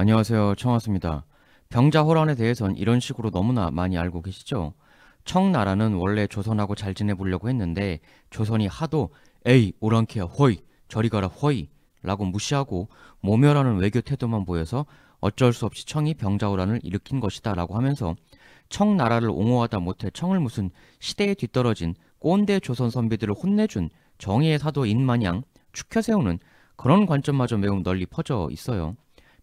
안녕하세요. 청하수입니다. 병자호란에 대해선 이런 식으로 너무나 많이 알고 계시죠? 청나라는 원래 조선하고 잘 지내보려고 했는데 조선이 하도 에이 오랑캐야 허이 저리 가라 허이 라고 무시하고 모멸하는 외교 태도만 보여서 어쩔 수 없이 청이 병자호란을 일으킨 것이다 라고 하면서 청나라를 옹호하다 못해 청을 무슨 시대에 뒤떨어진 꼰대 조선 선비들을 혼내준 정의의 사도인 마냥 축혀세우는 그런 관점마저 매우 널리 퍼져 있어요.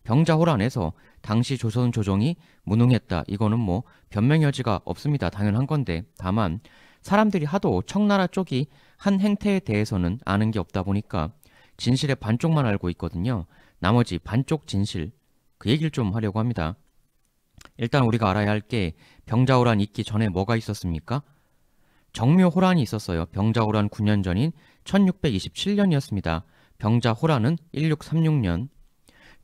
병자호란에서 당시 조선 조정이 무능했다. 이거는 뭐 변명 여지가 없습니다. 당연한 건데 다만 사람들이 하도 청나라 쪽이 한 행태에 대해서는 아는 게 없다 보니까 진실의 반쪽만 알고 있거든요. 나머지 반쪽 진실 그 얘기를 좀 하려고 합니다. 일단 우리가 알아야 할 게 병자호란 있기 전에 뭐가 있었습니까? 정묘호란이 있었어요. 병자호란 9년 전인 1627년이었습니다. 병자호란은 1636년,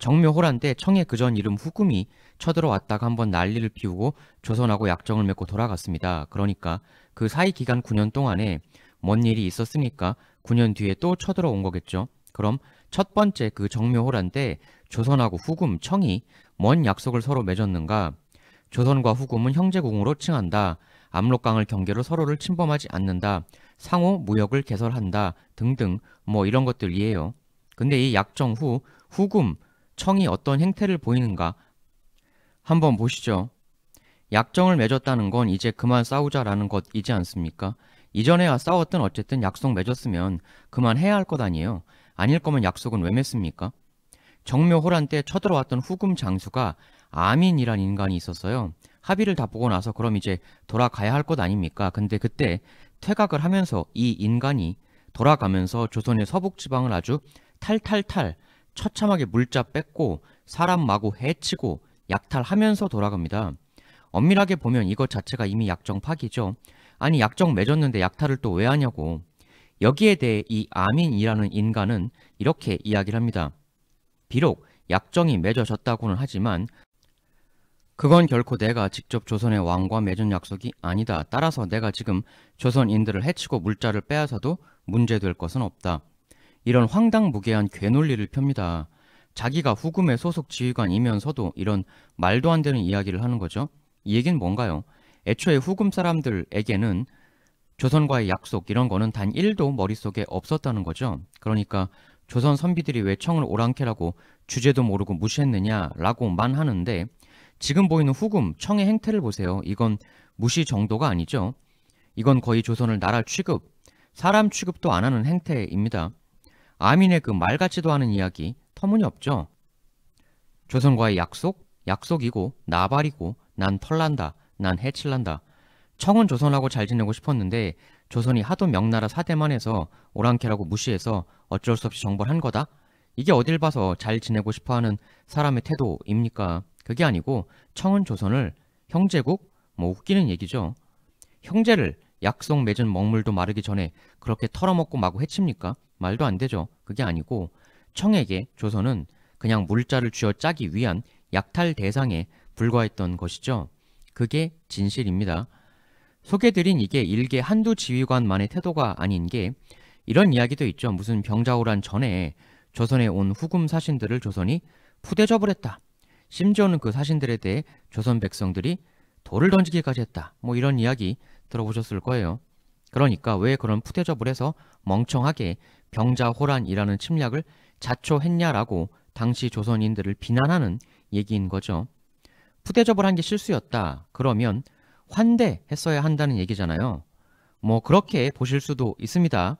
정묘호란때 청의 그전 이름 후금이 쳐들어왔다가 한번 난리를 피우고 조선하고 약정을 맺고 돌아갔습니다. 그러니까 그 사이 기간 9년 동안에 뭔 일이 있었으니까 9년 뒤에 또 쳐들어온 거겠죠. 그럼 첫 번째 그 정묘호란 때 조선하고 후금, 청이 뭔 약속을 서로 맺었는가? 조선과 후금은 형제국으로 칭한다. 압록강을 경계로 서로를 침범하지 않는다. 상호 무역을 개설한다. 등등 뭐 이런 것들이에요. 근데 이 약정 후 후금, 청이 어떤 행태를 보이는가 한번 보시죠. 약정을 맺었다는 건 이제 그만 싸우자라는 것이지 않습니까? 이전에야 싸웠든 어쨌든 약속 맺었으면 그만해야 할 것 아니에요. 아닐 거면 약속은 왜 맺습니까? 정묘호란 때 쳐들어왔던 후금 장수가 아민이란 인간이 있었어요. 합의를 다 보고 나서 그럼 이제 돌아가야 할 것 아닙니까? 근데 그때 퇴각을 하면서 이 인간이 돌아가면서 조선의 서북지방을 아주 탈탈탈 처참하게 물자 뺏고 사람 마구 해치고 약탈하면서 돌아갑니다. 엄밀하게 보면 이것 자체가 이미 약정 파기죠. 아니 약정 맺었는데 약탈을 또 왜 하냐고. 여기에 대해 이 아민이라는 인간은 이렇게 이야기를 합니다. 비록 약정이 맺어졌다고는 하지만 그건 결코 내가 직접 조선의 왕과 맺은 약속이 아니다. 따라서 내가 지금 조선인들을 해치고 물자를 빼앗아도 문제될 것은 없다. 이런 황당무계한 괴논리를 펴니다. 자기가 후금의 소속 지휘관이면서도 이런 말도 안 되는 이야기를 하는 거죠. 이 얘기는 뭔가요? 애초에 후금 사람들에게는 조선과의 약속 이런 거는 단 1도 머릿속에 없었다는 거죠. 그러니까 조선 선비들이 왜 청을 오랑캐라고 주제도 모르고 무시했느냐라고만 하는데 지금 보이는 후금 청의 행태를 보세요. 이건 무시 정도가 아니죠. 이건 거의 조선을 나라 취급, 사람 취급도 안 하는 행태입니다. 아민의 그 말 같지도 않은 이야기 터무니없죠. 조선과의 약속? 약속이고 나발이고 난 털난다 난 해칠난다 청은 조선하고 잘 지내고 싶었는데 조선이 하도 명나라 사대만 해서 오랑캐라고 무시해서 어쩔 수 없이 정벌한 거다? 이게 어딜 봐서 잘 지내고 싶어하는 사람의 태도입니까? 그게 아니고 청은 조선을 형제국? 뭐 웃기는 얘기죠. 형제를 약속 맺은 먹물도 마르기 전에 그렇게 털어먹고 마구 해칩니까? 말도 안 되죠. 그게 아니고 청에게 조선은 그냥 물자를 쥐어짜기 위한 약탈 대상에 불과했던 것이죠. 그게 진실입니다. 소개드린 이게 일개 한두 지휘관만의 태도가 아닌 게 이런 이야기도 있죠. 무슨 병자호란 전에 조선에 온 후금 사신들을 조선이 푸대접을 했다. 심지어는 그 사신들에 대해 조선 백성들이 돌을 던지기까지 했다. 뭐 이런 이야기 들어보셨을 거예요. 그러니까 왜 그런 푸대접을 해서 멍청하게 병자호란이라는 침략을 자초했냐라고 당시 조선인들을 비난하는 얘기인 거죠. 푸대접을 한 게 실수였다. 그러면 환대했어야 한다는 얘기잖아요. 뭐 그렇게 보실 수도 있습니다.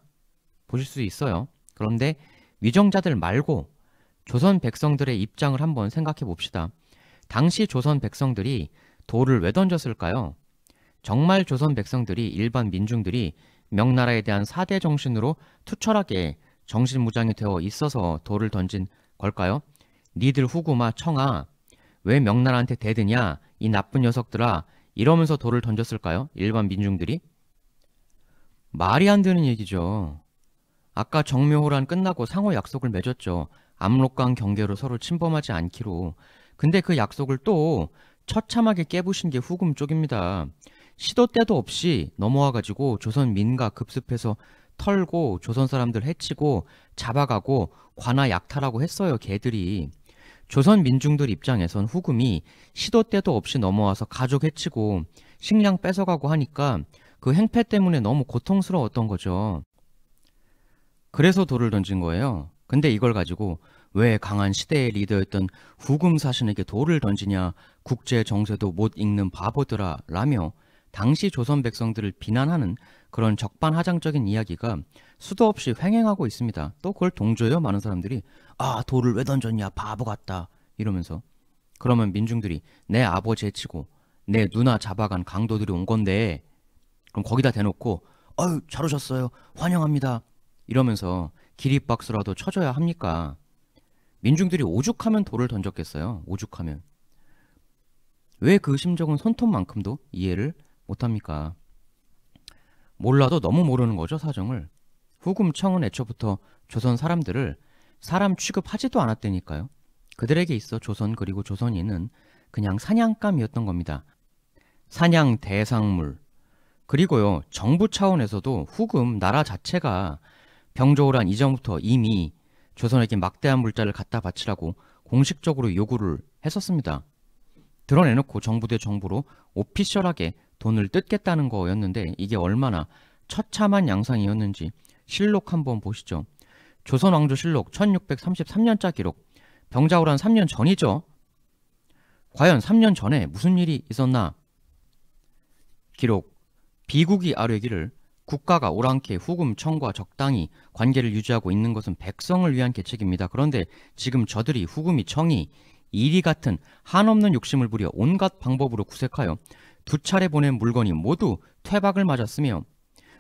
보실 수 있어요. 그런데 위정자들 말고 조선 백성들의 입장을 한번 생각해 봅시다. 당시 조선 백성들이 돌을 왜 던졌을까요? 정말 조선 백성들이 일반 민중들이 명나라에 대한 사대 정신으로 투철하게 정신무장이 되어 있어서 돌을 던진 걸까요? 니들 후구마 청아 왜 명나라한테 대드냐 이 나쁜 녀석들아 이러면서 돌을 던졌을까요? 일반 민중들이? 말이 안 되는 얘기죠. 아까 정묘호란 끝나고 상호 약속을 맺었죠. 압록강 경계로 서로 침범하지 않기로. 근데 그 약속을 또 처참하게 깨부신 게 후금 쪽입니다. 시도 때도 없이 넘어와가지고 조선 민가 급습해서 털고 조선 사람들 해치고 잡아가고 관아 약탈하고 했어요 개들이 조선 민중들 입장에선 후금이 시도 때도 없이 넘어와서 가족 해치고 식량 뺏어가고 하니까 그 행패 때문에 너무 고통스러웠던 거죠 그래서 돌을 던진 거예요 근데 이걸 가지고 왜 강한 시대의 리더였던 후금 사신에게 돌을 던지냐 국제 정세도 못 읽는 바보들아 라며 당시 조선 백성들을 비난하는 그런 적반하장적인 이야기가 수도 없이 횡행하고 있습니다. 또 그걸 동조해요. 많은 사람들이 아 돌을 왜 던졌냐 바보 같다 이러면서 그러면 민중들이 내 아버지 해치고 내 누나 잡아간 강도들이 온 건데 그럼 거기다 대놓고 아유 잘 오셨어요 환영합니다 이러면서 기립박수라도 쳐줘야 합니까? 민중들이 오죽하면 돌을 던졌겠어요. 오죽하면 왜 그 심정은 손톱만큼도 이해를 못합니까? 몰라도 너무 모르는 거죠 사정을. 후금청은 애초부터 조선 사람들을 사람 취급하지도 않았다니까요. 그들에게 있어 조선 그리고 조선인은 그냥 사냥감이었던 겁니다. 사냥 대상물. 그리고요 정부 차원에서도 후금 나라 자체가 병조란 호 이전부터 이미 조선에게 막대한 물자를 갖다 바치라고 공식적으로 요구를 했었습니다. 드러내놓고 정부 대 정부로 오피셜하게 돈을 뜯겠다는 거였는데 이게 얼마나 처참한 양상이었는지 실록 한번 보시죠. 조선왕조 실록 1633년자 기록 병자호란 3년 전이죠. 과연 3년 전에 무슨 일이 있었나? 기록 비국이 아뢰기를 국가가 오랑캐, 후금, 청과 적당히 관계를 유지하고 있는 것은 백성을 위한 계책입니다. 그런데 지금 저들이 후금이 청이 이리 같은 한없는 욕심을 부려 온갖 방법으로 구색하여 두 차례 보낸 물건이 모두 퇴박을 맞았으며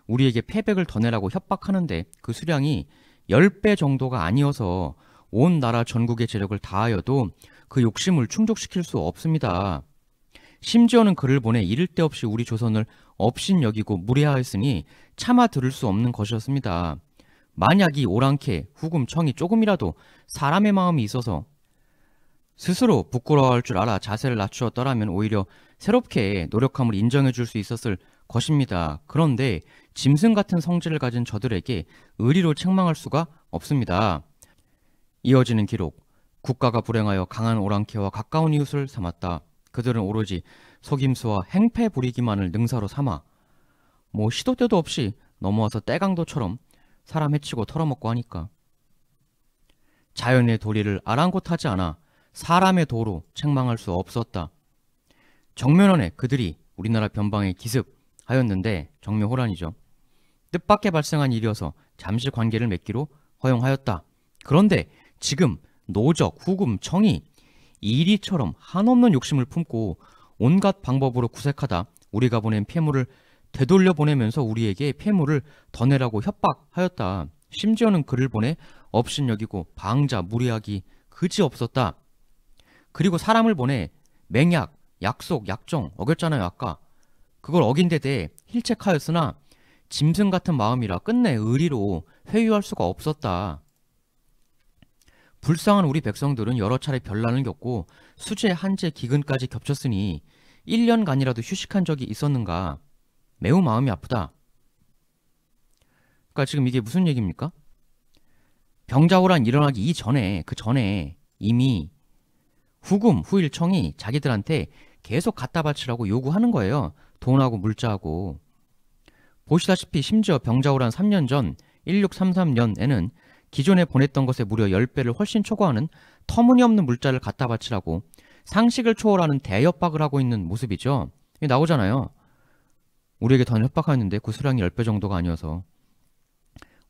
우리에게 패백을 더 내라고 협박하는데 그 수량이 10배 정도가 아니어서 온 나라 전국의 재력을 다하여도 그 욕심을 충족시킬 수 없습니다. 심지어는 그를 보내 이를 데 없이 우리 조선을 업신여기고 무례하였으니 차마 들을 수 없는 것이었습니다. 만약 이 오랑캐, 후금, 청이 조금이라도 사람의 마음이 있어서 스스로 부끄러워할 줄 알아 자세를 낮추었더라면 오히려 새롭게 노력함을 인정해 줄 수 있었을 것입니다. 그런데 짐승 같은 성질을 가진 저들에게 의리로 책망할 수가 없습니다. 이어지는 기록. 국가가 불행하여 강한 오랑캐와 가까운 이웃을 삼았다. 그들은 오로지 속임수와 행패 부리기만을 능사로 삼아 뭐 시도 때도 없이 넘어와서 떼강도처럼 사람 해치고 털어먹고 하니까 자연의 도리를 아랑곳하지 않아 사람의 도로 책망할 수 없었다. 정면원에 그들이 우리나라 변방에 기습하였는데 정묘호란이죠. 뜻밖에 발생한 일이어서 잠시 관계를 맺기로 허용하였다. 그런데 지금 노적, 후금, 청이 이리처럼 한없는 욕심을 품고 온갖 방법으로 구색하다 우리가 보낸 폐물을 되돌려 보내면서 우리에게 폐물을 더 내라고 협박하였다. 심지어는 그를 보내 업신여기고 방자 무리하기 그지없었다. 그리고 사람을 보내 맹약, 약속, 약정 어겼잖아요 아까. 그걸 어긴 데 대해 힐책하였으나 짐승 같은 마음이라 끝내 의리로 회유할 수가 없었다. 불쌍한 우리 백성들은 여러 차례 별난을 겪고 수재, 한재, 기근까지 겹쳤으니 1년간이라도 휴식한 적이 있었는가. 매우 마음이 아프다. 그러니까 지금 이게 무슨 얘기입니까? 병자호란 일어나기 이전에 그 전에 이미 후금, 후일청이 자기들한테 계속 갖다 바치라고 요구하는 거예요. 돈하고 물자하고. 보시다시피 심지어 병자호란 3년 전 1633년에는 기존에 보냈던 것에 무려 10배를 훨씬 초과하는 터무니없는 물자를 갖다 바치라고 상식을 초월하는 대협박을 하고 있는 모습이죠. 이게 나오잖아요. 우리에게 더 협박하였는데 그 수량이 10배 정도가 아니어서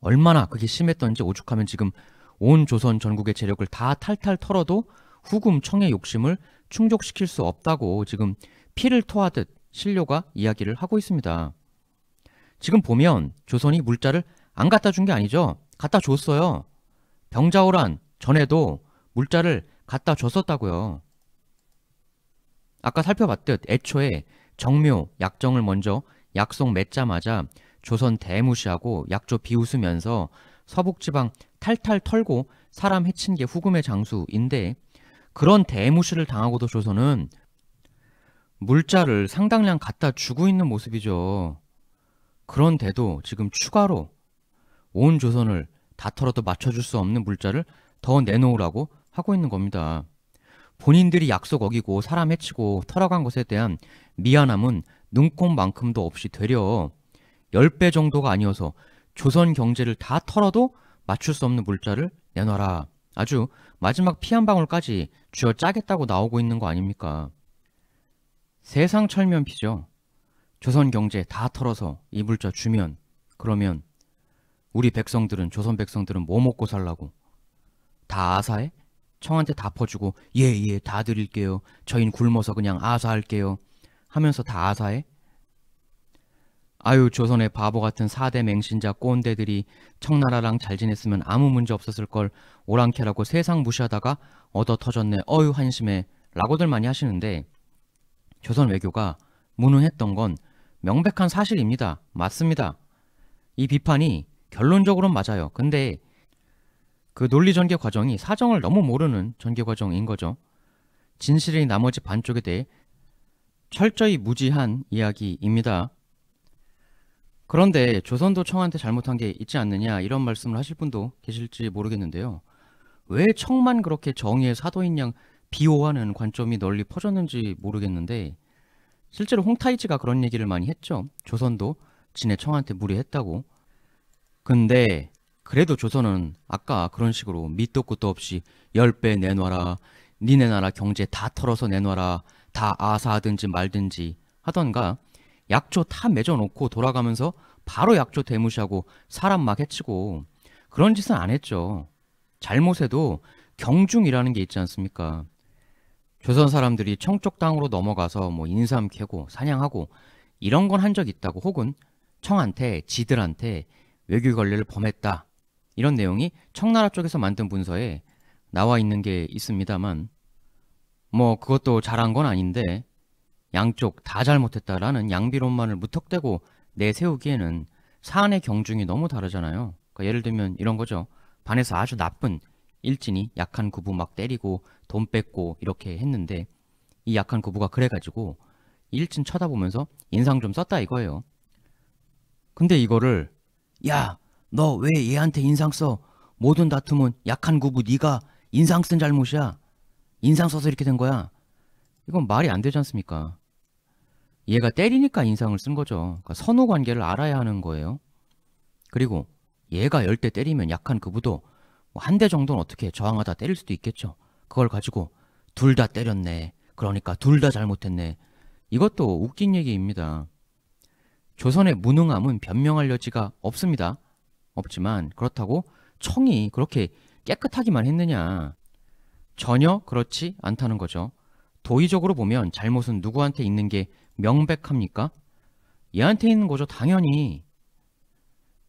얼마나 그게 심했던지 오죽하면 지금 온 조선 전국의 재력을 다 탈탈 털어도 후금청의 욕심을 충족시킬 수 없다고 지금 피를 토하듯 신료가 이야기를 하고 있습니다. 지금 보면 조선이 물자를 안 갖다 준 게 아니죠. 갖다 줬어요. 병자호란 전에도 물자를 갖다 줬었다고요. 아까 살펴봤듯 애초에 정묘, 약정을 먼저 약속 맺자마자 조선 대무시하고 약조 비웃으면서 서북지방 탈탈 털고 사람 해친 게 후금의 장수인데 그런 대무시를 당하고도 조선은 물자를 상당량 갖다 주고 있는 모습이죠. 그런데도 지금 추가로 온 조선을 다 털어도 맞춰줄 수 없는 물자를 더 내놓으라고 하고 있는 겁니다. 본인들이 약속 어기고 사람 해치고 털어간 것에 대한 미안함은 눈꼽만큼도 없이 되려 10배 정도가 아니어서 조선 경제를 다 털어도 맞출 수 없는 물자를 내놔라. 아주 마지막 피한 방울까지 쥐어 짜겠다고 나오고 있는 거 아닙니까? 세상 철면피죠. 조선 경제 다 털어서 이불자 주면 그러면 우리 백성들은 조선 백성들은 뭐 먹고 살라고 다 아사해? 청한테 다 퍼주고 예예 예, 다 드릴게요. 저희는 굶어서 그냥 아사할게요. 하면서 다 아사해? 아유 조선의 바보 같은 사대 맹신자 꼰대들이 청나라랑 잘 지냈으면 아무 문제 없었을 걸 오랑캐라고 세상 무시하다가 얻어 터졌네 어유 한심해 라고들 많이 하시는데 조선 외교가 무능했던 건 명백한 사실입니다. 맞습니다. 이 비판이 결론적으로는 맞아요. 근데 그 논리 전개 과정이 사정을 너무 모르는 전개 과정인 거죠. 진실의 나머지 반쪽에 대해 철저히 무지한 이야기입니다. 그런데 조선도 청한테 잘못한 게 있지 않느냐 이런 말씀을 하실 분도 계실지 모르겠는데요. 왜 청만 그렇게 정의의 사도인 양 비호하는 관점이 널리 퍼졌는지 모르겠는데 실제로 홍타이지가 그런 얘기를 많이 했죠. 조선도 진해 청한테 무리했다고. 근데 그래도 조선은 아까 그런 식으로 밑도 끝도 없이 열 배 내놔라. 니네 나라 경제 다 털어서 내놔라. 다 아사하든지 말든지 하던가 약초 다 맺어놓고 돌아가면서 바로 약초 대무시하고 사람 막 해치고 그런 짓은 안 했죠. 잘못해도 경중이라는 게 있지 않습니까? 조선 사람들이 청쪽 땅으로 넘어가서 뭐 인삼 캐고 사냥하고 이런 건 한 적 있다고 혹은 청한테 지들한테 외교 관리를 범했다 이런 내용이 청나라 쪽에서 만든 문서에 나와 있는 게 있습니다만 뭐 그것도 잘한 건 아닌데 양쪽 다 잘못했다라는 양비론만을 무턱대고 내세우기에는 사안의 경중이 너무 다르잖아요. 그러니까 예를 들면 이런 거죠. 반에서 아주 나쁜 일진이 약한 구부 막 때리고 돈 뺏고 이렇게 했는데 이 약한 구부가 그래가지고 일진 쳐다보면서 인상 좀 썼다 이거예요. 근데 이거를 야 너 왜 얘한테 인상 써? 모든 다툼은 약한 구부 네가 인상 쓴 잘못이야. 인상 써서 이렇게 된 거야. 이건 말이 안 되지 않습니까? 얘가 때리니까 인상을 쓴 거죠. 그러니까 선호 관계를 알아야 하는 거예요. 그리고 얘가 열대 때리면 약한 그부도 뭐 한대 정도는 어떻게 저항하다 때릴 수도 있겠죠. 그걸 가지고 둘 다 때렸네. 그러니까 둘 다 잘못했네. 이것도 웃긴 얘기입니다. 조선의 무능함은 변명할 여지가 없습니다. 없지만 그렇다고 청이 그렇게 깨끗하기만 했느냐. 전혀 그렇지 않다는 거죠. 도의적으로 보면 잘못은 누구한테 있는 게 명백합니까? 얘한테 있는 거죠. 당연히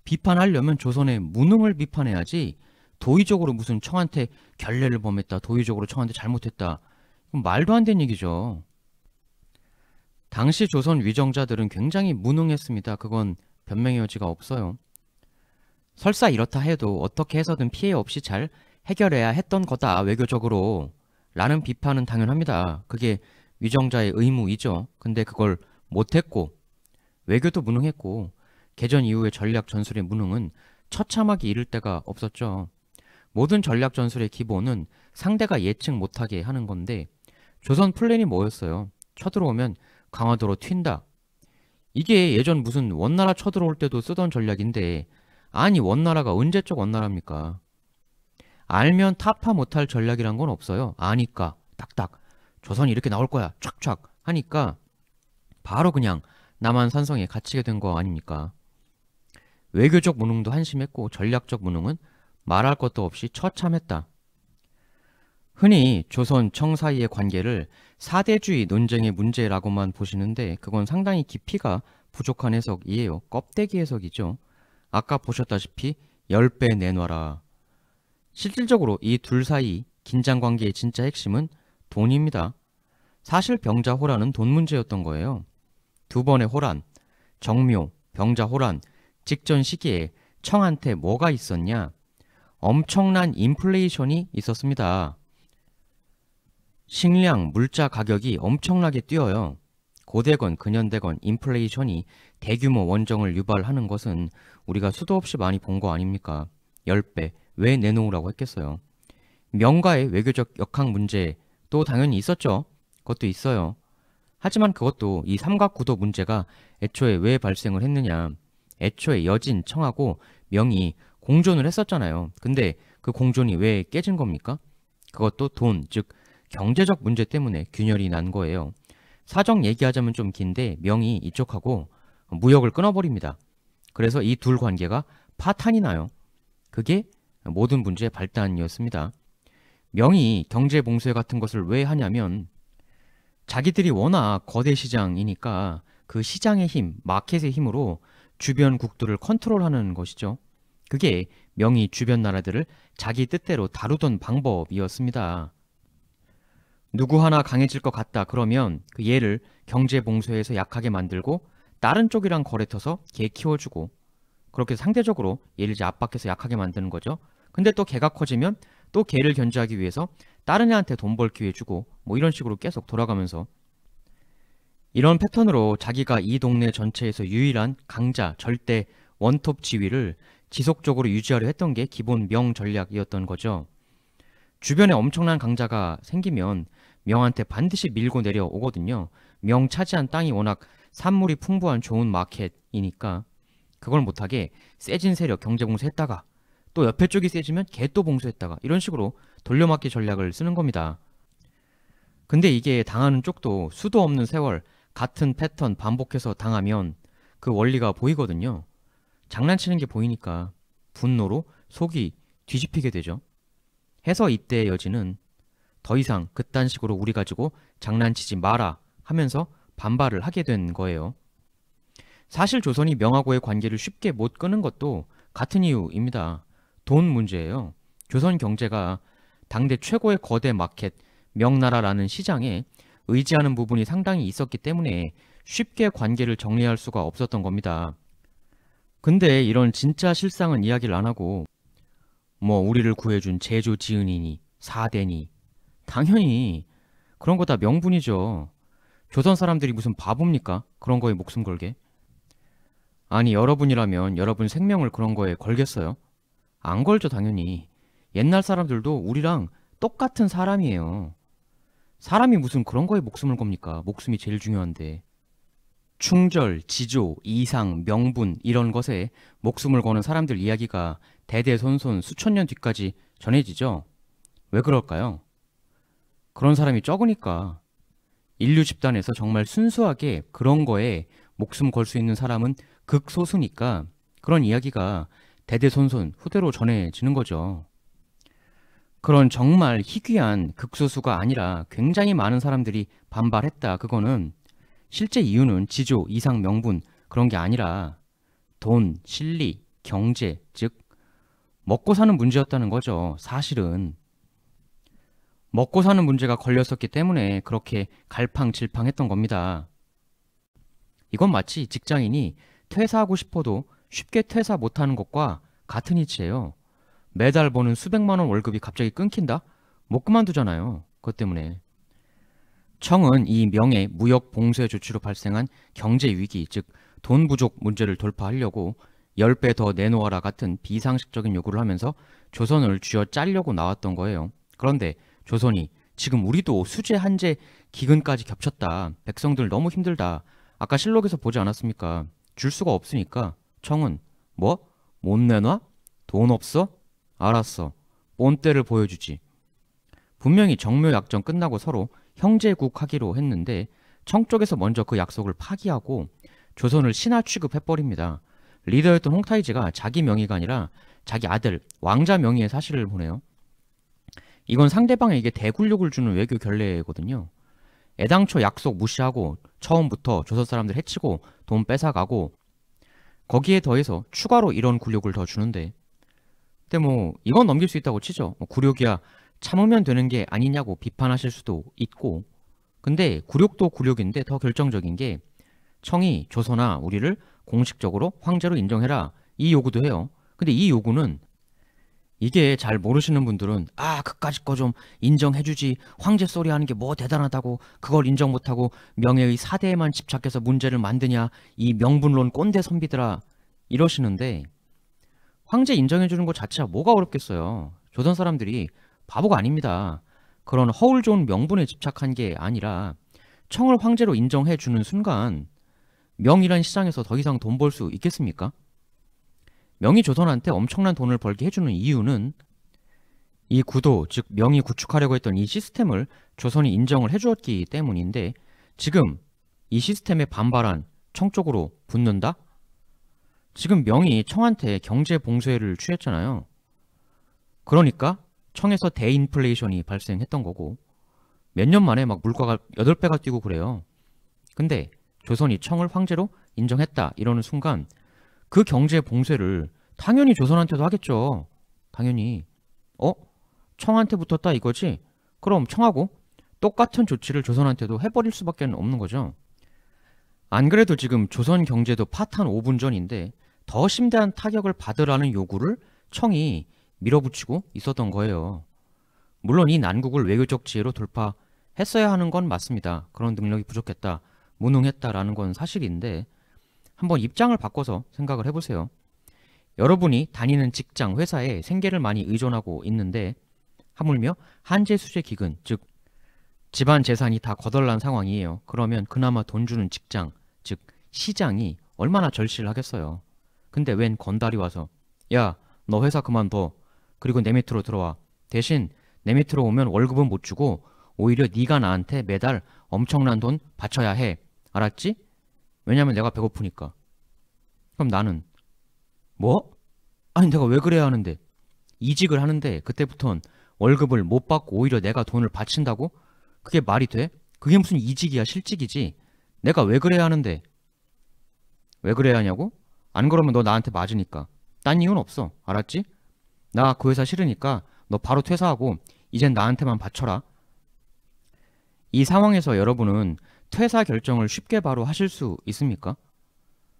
비판하려면 조선의 무능을 비판해야지 도의적으로 무슨 청한테 결례를 범했다. 도의적으로 청한테 잘못했다. 말도 안 되는 얘기죠. 당시 조선 위정자들은 굉장히 무능했습니다. 그건 변명의 여지가 없어요. 설사 이렇다 해도 어떻게 해서든 피해 없이 잘 해결해야 했던 거다. 외교적으로 라는 비판은 당연합니다. 그게 위정자의 의무이죠. 근데 그걸 못했고 외교도 무능했고 개전 이후의 전략 전술의 무능은 처참하게 이를 때가 없었죠. 모든 전략 전술의 기본은 상대가 예측 못하게 하는 건데 조선 플랜이 뭐였어요? 쳐들어오면 강화도로 튄다. 이게 예전 무슨 원나라 쳐들어올 때도 쓰던 전략인데 아니 원나라가 언제적 원나라입니까? 알면 타파 못할 전략이란 건 없어요. 아니까 딱딱 조선이 이렇게 나올 거야 촥촥 하니까 바로 그냥 남한 산성에 갇히게 된 거 아닙니까? 외교적 무능도 한심했고 전략적 무능은 말할 것도 없이 처참했다. 흔히 조선 청 사이의 관계를 사대주의 논쟁의 문제라고만 보시는데 그건 상당히 깊이가 부족한 해석이에요. 껍데기 해석이죠. 아까 보셨다시피 10배 내놔라. 실질적으로 이 둘 사이 긴장관계의 진짜 핵심은 돈입니다. 사실 병자 호란은 돈 문제였던 거예요. 두 번의 호란, 정묘, 병자 호란, 직전 시기에 청한테 뭐가 있었냐? 엄청난 인플레이션이 있었습니다. 식량, 물자 가격이 엄청나게 뛰어요. 고대건 근현대건 인플레이션이 대규모 원정을 유발하는 것은 우리가 수도 없이 많이 본 거 아닙니까? 10배, 왜 내놓으라고 했겠어요? 명가의 외교적 역학 문제에 또 당연히 있었죠. 그것도 있어요. 하지만 그것도 이 삼각구도 문제가 애초에 왜 발생을 했느냐. 애초에 여진, 청하고 명이 공존을 했었잖아요. 근데 그 공존이 왜 깨진 겁니까? 그것도 돈, 즉 경제적 문제 때문에 균열이 난 거예요. 사정 얘기하자면 좀 긴데 명이 이쪽하고 무역을 끊어버립니다. 그래서 이 둘 관계가 파탄이 나요. 그게 모든 문제의 발단이었습니다. 명의 경제 봉쇄 같은 것을 왜 하냐면 자기들이 워낙 거대 시장이니까 그 시장의 힘, 마켓의 힘으로 주변 국들을 컨트롤하는 것이죠. 그게 명의 주변 나라들을 자기 뜻대로 다루던 방법이었습니다. 누구 하나 강해질 것 같다 그러면 그 얘를 경제 봉쇄에서 약하게 만들고 다른 쪽이랑 거래터서 걔 키워주고 그렇게 상대적으로 얘를 이제 압박해서 약하게 만드는 거죠. 근데 또 걔가 커지면 또개를 견제하기 위해서 다른 애한테 돈 벌 기회 주고 뭐 이런 식으로 계속 돌아가면서 이런 패턴으로 자기가 이 동네 전체에서 유일한 강자 절대 원톱 지위를 지속적으로 유지하려 했던 게 기본 명 전략이었던 거죠. 주변에 엄청난 강자가 생기면 명한테 반드시 밀고 내려오거든요. 명 차지한 땅이 워낙 산물이 풍부한 좋은 마켓이니까 그걸 못하게 세진 세력 경제공세 했다가 또 옆에 쪽이 세지면 개 또 봉쇄했다가 이런 식으로 돌려막기 전략을 쓰는 겁니다. 근데 이게 당하는 쪽도 수도 없는 세월 같은 패턴 반복해서 당하면 그 원리가 보이거든요. 장난치는 게 보이니까 분노로 속이 뒤집히게 되죠. 해서 이때의 여지는 더 이상 그딴 식으로 우리 가지고 장난치지 마라 하면서 반발을 하게 된 거예요. 사실 조선이 명하고의 관계를 쉽게 못 끊은 것도 같은 이유입니다. 돈 문제예요. 조선 경제가 당대 최고의 거대 마켓 명나라라는 시장에 의지하는 부분이 상당히 있었기 때문에 쉽게 관계를 정리할 수가 없었던 겁니다. 근데 이런 진짜 실상은 이야기를 안 하고 뭐 우리를 구해준 제조 지은이니 사대니 당연히 그런 거 다 명분이죠. 조선 사람들이 무슨 바보입니까? 그런 거에 목숨 걸게. 아니 여러분이라면 여러분 생명을 그런 거에 걸겠어요? 안 걸죠 당연히 옛날 사람들도 우리랑 똑같은 사람이에요 사람이 무슨 그런 거에 목숨을 겁니까 목숨이 제일 중요한데 충절, 지조, 이상, 명분 이런 것에 목숨을 거는 사람들 이야기가 대대손손 수천 년 뒤까지 전해지죠 왜 그럴까요? 그런 사람이 적으니까 인류 집단에서 정말 순수하게 그런 거에 목숨 걸 수 있는 사람은 극소수니까 그런 이야기가 대대손손 후대로 전해지는 거죠. 그런 정말 희귀한 극소수가 아니라 굉장히 많은 사람들이 반발했다. 그거는 실제 이유는 지조, 이상, 명분 그런 게 아니라 돈, 실리, 경제, 즉 먹고 사는 문제였다는 거죠. 사실은 먹고 사는 문제가 걸렸었기 때문에 그렇게 갈팡질팡했던 겁니다. 이건 마치 직장인이 퇴사하고 싶어도 쉽게 퇴사 못하는 것과 같은 이치예요. 매달 버는 수백만 원 월급이 갑자기 끊긴다? 못 뭐 그만두잖아요. 그것 때문에. 청은 이 명예 무역 봉쇄 조치로 발생한 경제 위기, 즉 돈 부족 문제를 돌파하려고 10배 더 내놓아라 같은 비상식적인 요구를 하면서 조선을 쥐어 짜려고 나왔던 거예요. 그런데 조선이 지금 우리도 수재 한제 기근까지 겹쳤다. 백성들 너무 힘들다. 아까 실록에서 보지 않았습니까? 줄 수가 없으니까 청은 뭐? 못 내놔? 돈 없어? 알았어. 본때를 보여주지. 분명히 정묘약정 끝나고 서로 형제국하기로 했는데 청 쪽에서 먼저 그 약속을 파기하고 조선을 신하 취급해버립니다. 리더였던 홍타이즈가 자기 명의가 아니라 자기 아들 왕자 명의의 사실을 보내요. 이건 상대방에게 대굴욕을 주는 외교 결례거든요. 애당초 약속 무시하고 처음부터 조선 사람들 해치고 돈 뺏어가고 거기에 더해서 추가로 이런 굴욕을 더 주는데 근데 뭐 이건 넘길 수 있다고 치죠 뭐 굴욕이야 참으면 되는 게 아니냐고 비판하실 수도 있고 근데 굴욕도 굴욕인데 더 결정적인 게 청이 조선아 우리를 공식적으로 황제로 인정해라 이 요구도 해요 근데 이 요구는 이게 잘 모르시는 분들은 아 그까짓 거 좀 인정해주지 황제 소리 하는 게 뭐 대단하다고 그걸 인정 못하고 명예의 사대에만 집착해서 문제를 만드냐 이 명분론 꼰대 선비들아 이러시는데 황제 인정해주는 것 자체가 뭐가 어렵겠어요 조선 사람들이 바보가 아닙니다 그런 허울 좋은 명분에 집착한 게 아니라 청을 황제로 인정해주는 순간 명이란 시장에서 더 이상 돈 벌 수 있겠습니까? 명의 조선한테 엄청난 돈을 벌게 해주는 이유는 이 구도, 즉명의 구축하려고 했던 이 시스템을 조선이 인정을 해주었기 때문인데 지금 이 시스템에 반발한 청 쪽으로 붙는다? 지금 명이 청한테 경제 봉쇄를 취했잖아요. 그러니까 청에서 대인플레이션이 발생했던 거고 몇 년 만에 막 물가가 8배가 뛰고 그래요. 근데 조선이 청을 황제로 인정했다 이러는 순간 그 경제 봉쇄를 당연히 조선한테도 하겠죠. 당연히. 어? 청한테 붙었다 이거지? 그럼 청하고 똑같은 조치를 조선한테도 해버릴 수밖에 없는 거죠. 안 그래도 지금 조선 경제도 파탄 5분 전인데 더 심대한 타격을 받으라는 요구를 청이 밀어붙이고 있었던 거예요. 물론 이 난국을 외교적 지혜로 돌파했어야 하는 건 맞습니다. 그런 능력이 부족했다, 무능했다라는 건 사실인데 한번 입장을 바꿔서 생각을 해보세요. 여러분이 다니는 직장, 회사에 생계를 많이 의존하고 있는데 하물며 한제 수제 기근, 즉 집안 재산이 다 거덜난 상황이에요. 그러면 그나마 돈 주는 직장, 즉 시장이 얼마나 절실하겠어요. 근데 웬 건달이 와서 야, 너 회사 그만둬. 그리고 내 밑으로 들어와. 대신 내 밑으로 오면 월급은 못 주고 오히려 네가 나한테 매달 엄청난 돈 바쳐야 해. 알았지? 왜냐면 내가 배고프니까. 그럼 나는 뭐? 아니 내가 왜 그래야 하는데 이직을 하는데 그때부턴 월급을 못 받고 오히려 내가 돈을 바친다고? 그게 말이 돼? 그게 무슨 이직이야 실직이지 내가 왜 그래야 하는데 왜 그래야 하냐고? 안 그러면 너 나한테 맞으니까 딴 이유는 없어 알았지? 나 그 회사 싫으니까 너 바로 퇴사하고 이젠 나한테만 바쳐라 이 상황에서 여러분은 퇴사 결정을 쉽게 바로 하실 수 있습니까?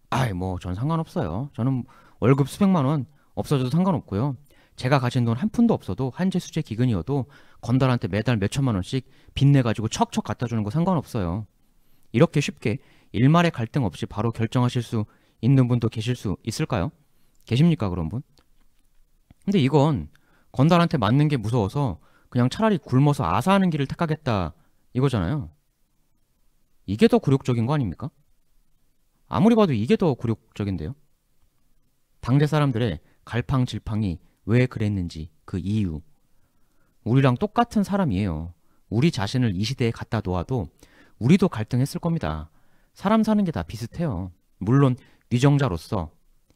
아이 뭐 전 상관없어요. 저는 월급 수백만 원 없어져도 상관없고요. 제가 가진 돈 한 푼도 없어도 한제 수제 기근이어도 건달한테 매달 몇 천만 원씩 빚내 가지고 척척 갖다 주는 거 상관없어요. 이렇게 쉽게 일말의 갈등 없이 바로 결정하실 수 있는 분도 계실 수 있을까요? 계십니까 그런 분? 근데 이건 건달한테 맞는 게 무서워서 그냥 차라리 굶어서 아사하는 길을 택하겠다 이거잖아요. 이게 더 굴욕적인 거 아닙니까? 아무리 봐도 이게 더 굴욕적인데요. 당대 사람들의 갈팡질팡이 왜 그랬는지 그 이유. 우리랑 똑같은 사람이에요. 우리 자신을 이 시대에 갖다 놓아도 우리도 갈등했을 겁니다. 사람 사는 게 다 비슷해요. 물론 위정자로서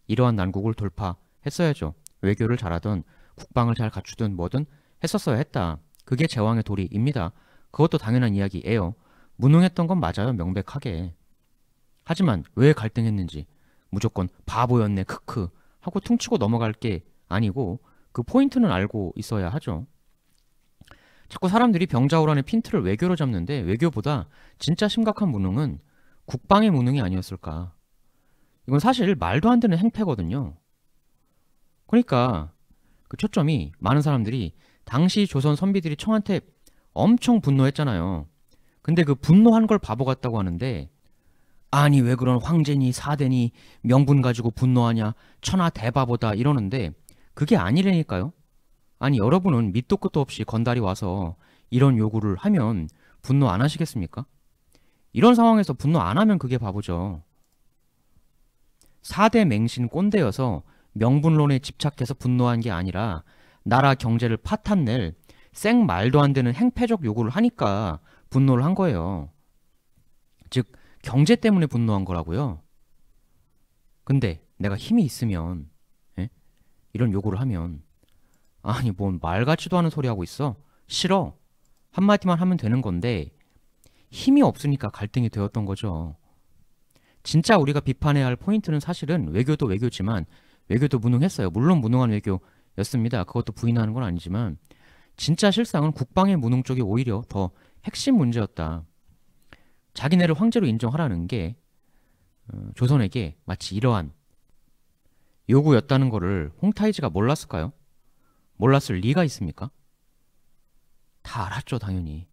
이러한 난국을 돌파했어야죠. 외교를 잘하든 국방을 잘 갖추든 뭐든 했었어야 했다. 그게 제왕의 도리입니다. 그것도 당연한 이야기예요. 무능했던 건 맞아요. 명백하게. 하지만 왜 갈등했는지 무조건 바보였네 크크 하고 퉁치고 넘어갈 게 아니고 그 포인트는 알고 있어야 하죠. 자꾸 사람들이 병자호란의 핀트를 외교로 잡는데 외교보다 진짜 심각한 무능은 국방의 무능이 아니었을까. 이건 사실 말도 안 되는 행패거든요. 그러니까 그 초점이 많은 사람들이 당시 조선 선비들이 청한테 엄청 분노했잖아요. 근데 그 분노한 걸 바보 같다고 하는데 아니 왜 그런 황제니 사대니 명분 가지고 분노하냐 천하 대바보다 이러는데 그게 아니라니까요. 아니 여러분은 밑도 끝도 없이 건달이 와서 이런 요구를 하면 분노 안 하시겠습니까? 이런 상황에서 분노 안 하면 그게 바보죠. 사대 맹신 꼰대여서 명분론에 집착해서 분노한 게 아니라 나라 경제를 파탄낼 생 말도 안 되는 행패적 요구를 하니까 분노를 한 거예요. 즉 경제 때문에 분노한 거라고요. 근데 내가 힘이 있으면 에? 예? 이런 요구를 하면 아니 뭔 말 같지도 않은 소리 하고 있어 싫어 한마디만 하면 되는 건데 힘이 없으니까 갈등이 되었던 거죠. 진짜 우리가 비판해야 할 포인트는 사실은 외교도 외교지만 외교도 무능했어요. 물론 무능한 외교였습니다. 그것도 부인하는 건 아니지만 진짜 실상은 국방의 무능 쪽이 오히려 더 핵심 문제였다. 자기네를 황제로 인정하라는 게 어, 조선에게 마치 이러한 요구였다는 거를 홍타이즈가 몰랐을까요? 몰랐을 리가 있습니까? 다 알았죠, 당연히.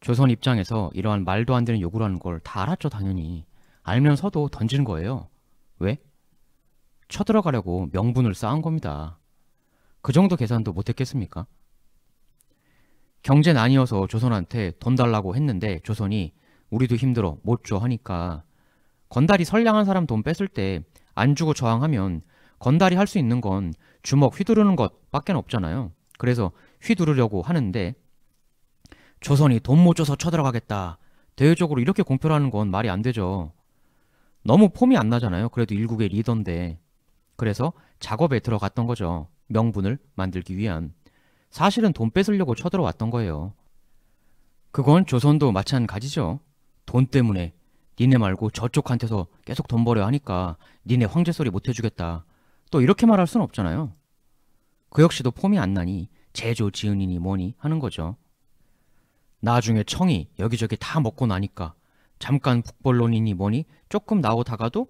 조선 입장에서 이러한 말도 안 되는 요구라는 걸 다 알았죠, 당연히. 알면서도 던지는 거예요. 왜? 쳐들어가려고 명분을 쌓은 겁니다. 그 정도 계산도 못했겠습니까? 경제는 아니어서 조선한테 돈 달라고 했는데 조선이 우리도 힘들어 못 줘 하니까 건달이 선량한 사람 돈 뺏을 때 안 주고 저항하면 건달이 할 수 있는 건 주먹 휘두르는 것밖에 없잖아요. 그래서 휘두르려고 하는데 조선이 돈 못 줘서 쳐들어가겠다. 대외적으로 이렇게 공표를 하는 건 말이 안 되죠. 너무 폼이 안 나잖아요. 그래도 일국의 리더인데. 그래서 작업에 들어갔던 거죠. 명분을 만들기 위한. 사실은 돈 뺏으려고 쳐들어왔던 거예요. 그건 조선도 마찬가지죠. 돈 때문에 니네 말고 저쪽한테서 계속 돈벌어야 하니까 니네 황제 소리 못 해주겠다. 또 이렇게 말할 순 없잖아요. 그 역시도 폼이 안 나니 제조 지은이니 뭐니 하는 거죠. 나중에 청이 여기저기 다 먹고 나니까 잠깐 북벌론이니 뭐니 조금 나오다가도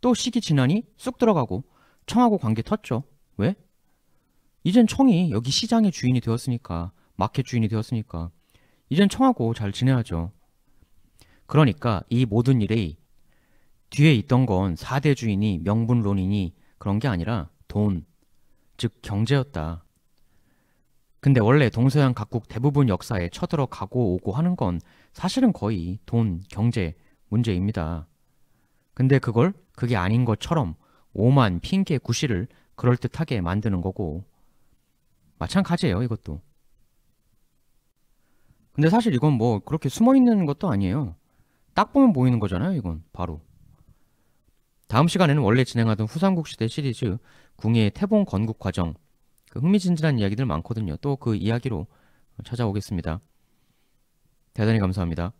또 시기 지나니 쑥 들어가고 청하고 관계 텄죠. 왜? 이젠 청이 여기 시장의 주인이 되었으니까 마켓 주인이 되었으니까 이젠 청하고 잘 지내야죠. 그러니까 이 모든 일이 뒤에 있던 건 4대 주인이 명분론이니 그런 게 아니라 돈, 즉 경제였다. 근데 원래 동서양 각국 대부분 역사에 쳐들어가고 오고 하는 건 사실은 거의 돈, 경제 문제입니다. 근데 그걸 그게 아닌 것처럼 오만 핑계 구실을 그럴듯하게 만드는 거고 마찬가지예요 이것도 근데 사실 이건 뭐 그렇게 숨어있는 것도 아니에요 딱 보면 보이는 거잖아요 이건 바로 다음 시간에는 원래 진행하던 후삼국시대 시리즈 궁의 태봉 건국 과정 그 흥미진진한 이야기들 많거든요 또 그 이야기로 찾아오겠습니다 대단히 감사합니다